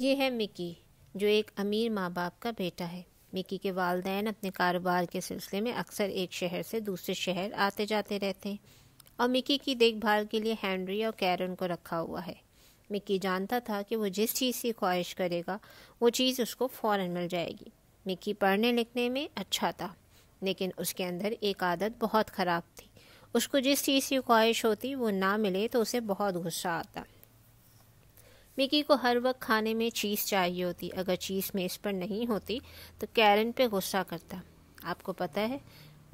ये है मिकी जो एक अमीर माँ बाप का बेटा है मिकी के वालदेन अपने कारोबार के सिलसिले में अक्सर एक शहर से दूसरे शहर आते जाते रहते हैं और मिकी की देखभाल के लिए हैंनरी और कैरन को रखा हुआ है मिकी जानता था कि वो जिस चीज़ की ख्वाहिश करेगा वो चीज़ उसको फ़ौर मिल जाएगी मिकी पढ़ने लिखने में अच्छा था लेकिन उसके अंदर एक आदत बहुत ख़राब थी उसको जिस चीज़ की ख्वाहिश होती वो ना मिले तो उसे बहुत गुस्सा आता मिकी को हर वक्त खाने में चीज़ चाहिए होती अगर चीज़ मेज़ पर नहीं होती तो कैरन पे गुस्सा करता आपको पता है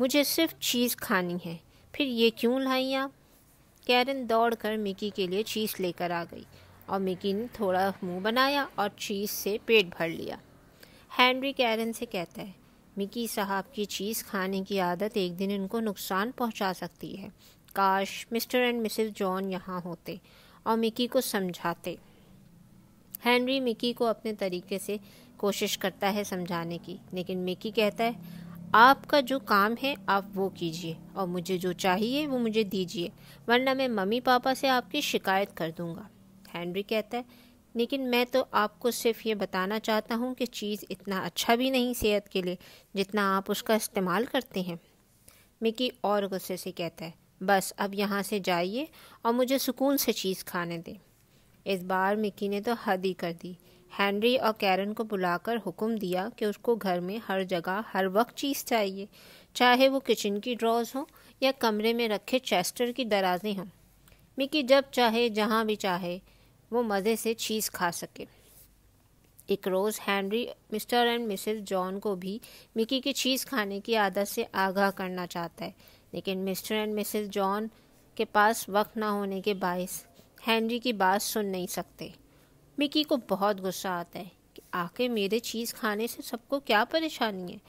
मुझे सिर्फ चीज़ खानी है फिर ये क्यों लाई आप कैरन दौड़ कर मिकी के लिए चीज़ लेकर आ गई और मिकी ने थोड़ा मुंह बनाया और चीज़ से पेट भर लिया हैंनरी कैरन से कहता है मिकी साहब की चीज़ खाने की आदत एक दिन इनको नुकसान पहुंचा सकती है काश मिस्टर एंड मिसेस जॉन यहाँ होते और मिकी को समझाते हैंनरी मिकी को अपने तरीके से कोशिश करता है समझाने की लेकिन मिकी कहता है आपका जो काम है आप वो कीजिए और मुझे जो चाहिए वो मुझे दीजिए वरना मैं मम्मी पापा से आपकी शिकायत कर दूंगा हैंनरी कहता है लेकिन मैं तो आपको सिर्फ ये बताना चाहता हूँ कि चीज़ इतना अच्छा भी नहीं सेहत के लिए जितना आप उसका इस्तेमाल करते हैं मिकी और गुस्से से कहता है बस अब यहाँ से जाइए और मुझे सुकून से चीज़ खाने दें इस बार मिकी ने तो हद ही कर दी हैंनरी और कैरन को बुलाकर हुक्म दिया कि उसको घर में हर जगह हर वक्त चीज़ चाहिए चाहे वो किचन की ड्रॉज हो या कमरे में रखे चेस्टर की दराजें हों मिकी जब चाहे जहाँ भी चाहे वो मज़े से चीज़ खा सके एक रोज़ Henry Mr and Mrs John को भी मिकी की चीज़ खाने की आदत से आगाह करना चाहता है लेकिन मिस्टर एंड मिसेस जॉन के पास वक्त ना होने के बायस हैंनरी की बात सुन नहीं सकते मिकी को बहुत गुस्सा आता है कि आखिर मेरे चीज़ खाने से सबको क्या परेशानी है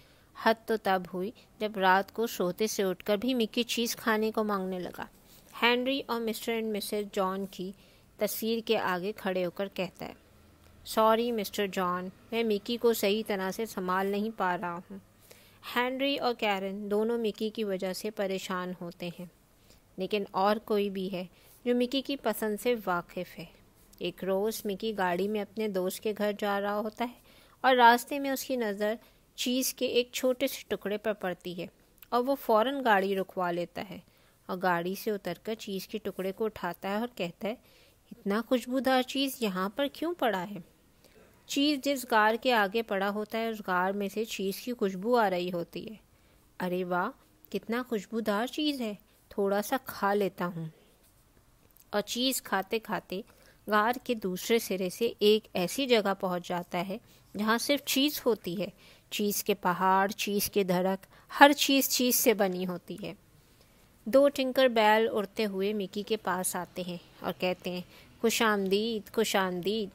हद तो तब हुई जब रात को सोते से उठकर भी मिकी चीज़ खाने को मांगने लगा हैंनरी और मिस्टर एंड मिसेस जॉन की तस्वीर के आगे खड़े होकर कहता है सॉरी मिस्टर जॉन मैं मिकी को सही तरह से संभाल नहीं पा रहा हूँ हैंनरी और कैरन दोनों मिकी की वजह से परेशान होते हैं लेकिन और कोई भी है जो मिकी की पसंद से वाकिफ़ है एक रोज़ मिकी गाड़ी में अपने दोस्त के घर जा रहा होता है और रास्ते में उसकी नज़र चीज़ के एक छोटे से टुकड़े पर पड़ती है और वो फ़ौर गाड़ी रुकवा लेता है और गाड़ी से उतरकर चीज़ के टुकड़े को उठाता है और कहता है इतना खुशबूदार चीज़ यहाँ पर क्यों पड़ा है चीज़ जिस गार के आगे पड़ा होता है उस गार में से चीज़ की खुशबू आ रही होती है अरे वाह कितना खुशबूदार चीज़ है थोड़ा सा खा लेता हूँ और चीज़ खाते खाते गार के दूसरे सिरे से एक ऐसी जगह पहुंच जाता है जहां सिर्फ चीज़ होती है चीज़ के पहाड़ चीज़ के धड़क हर चीज़ चीज़ से बनी होती है दो टिंकर बैल उड़ते हुए मिकी के पास आते हैं और कहते हैं खुश आमदीद खुश आमदीद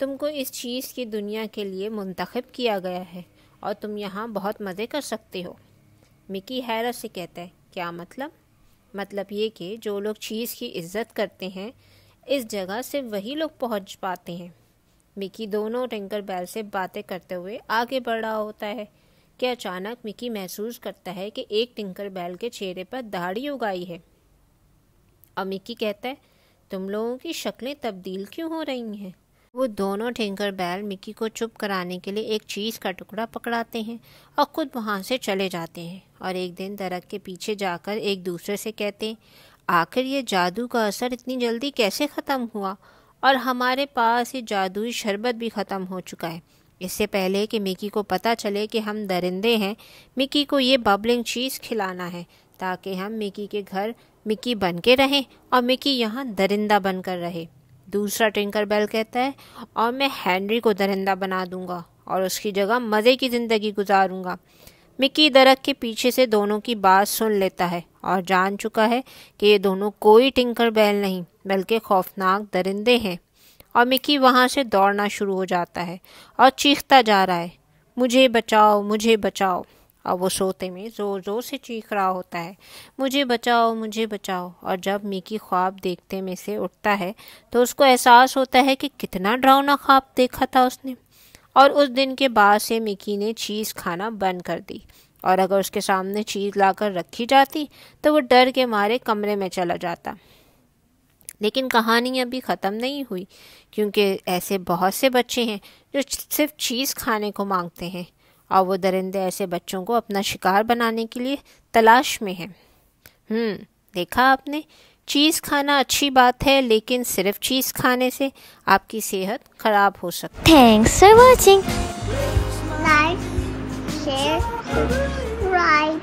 तुमको इस चीज़ की दुनिया के लिए मुंतखब किया गया है और तुम यहाँ बहुत मज़े कर सकते हो मिकी हैरत से कहता है क्या मतलब मतलब ये कि जो लोग चीज़ की इज्जत करते हैं इस जगह से वही लोग पहुंच पाते हैं मिकी दोनों टिंकर बैल से बातें करते हुए आगे बढ़ रहा होता है कि अचानक मिकी महसूस करता है कि एक टिंकर बैल के चेहरे पर दाढ़ी उगाई है और मिकी कहता है तुम लोगों की शक्लें तब्दील क्यों हो रही हैं वो दोनों ठेंकर बैल मिकी को चुप कराने के लिए एक चीज़ का टुकड़ा पकड़ाते हैं और खुद वहाँ से चले जाते हैं और एक दिन दरख के पीछे जाकर एक दूसरे से कहते हैं आखिर ये जादू का असर इतनी जल्दी कैसे ख़त्म हुआ और हमारे पास ये जादुई शरबत भी ख़त्म हो चुका है इससे पहले कि मिकी को पता चले कि हम दरिंदे हैं मिकी को ये बबलिंग चीज़ खिलाना है ताकि हम मिकी के घर मिकी बन के रहें और मिकी यहाँ दरिंदा बनकर रहे दूसरा टिंकर बेल कहता है और मैं हैंनरी को दरिंदा बना दूंगा और उसकी जगह मज़े की ज़िंदगी गुजारूंगा मिक्की दरख के पीछे से दोनों की बात सुन लेता है और जान चुका है कि ये दोनों कोई टिंकर बैल नहीं बल्कि खौफनाक दरिंदे हैं और मिक्की वहाँ से दौड़ना शुरू हो जाता है और चीखता जा रहा है मुझे बचाओ मुझे बचाओ और वो सोते में ज़ोर ज़ोर से चीख रहा होता है मुझे बचाओ मुझे बचाओ और जब मिकी ख्वाब देखते में से उठता है तो उसको एहसास होता है कि कितना डरावना ख्वाब देखा था उसने और उस दिन के बाद से मिकी ने चीज़ खाना बंद कर दी और अगर उसके सामने चीज़ लाकर रखी जाती तो वो डर के मारे कमरे में चला जाता लेकिन कहानी अभी ख़त्म नहीं हुई क्योंकि ऐसे बहुत से बच्चे हैं जो सिर्फ चीज़ खाने को मांगते हैं और वो दरिंदे ऐसे बच्चों को अपना शिकार बनाने के लिए तलाश में हैं हम्म, देखा आपने चीज़ खाना अच्छी बात है लेकिन सिर्फ चीज़ खाने से आपकी सेहत ख़राब हो सकती है thanks for watching like share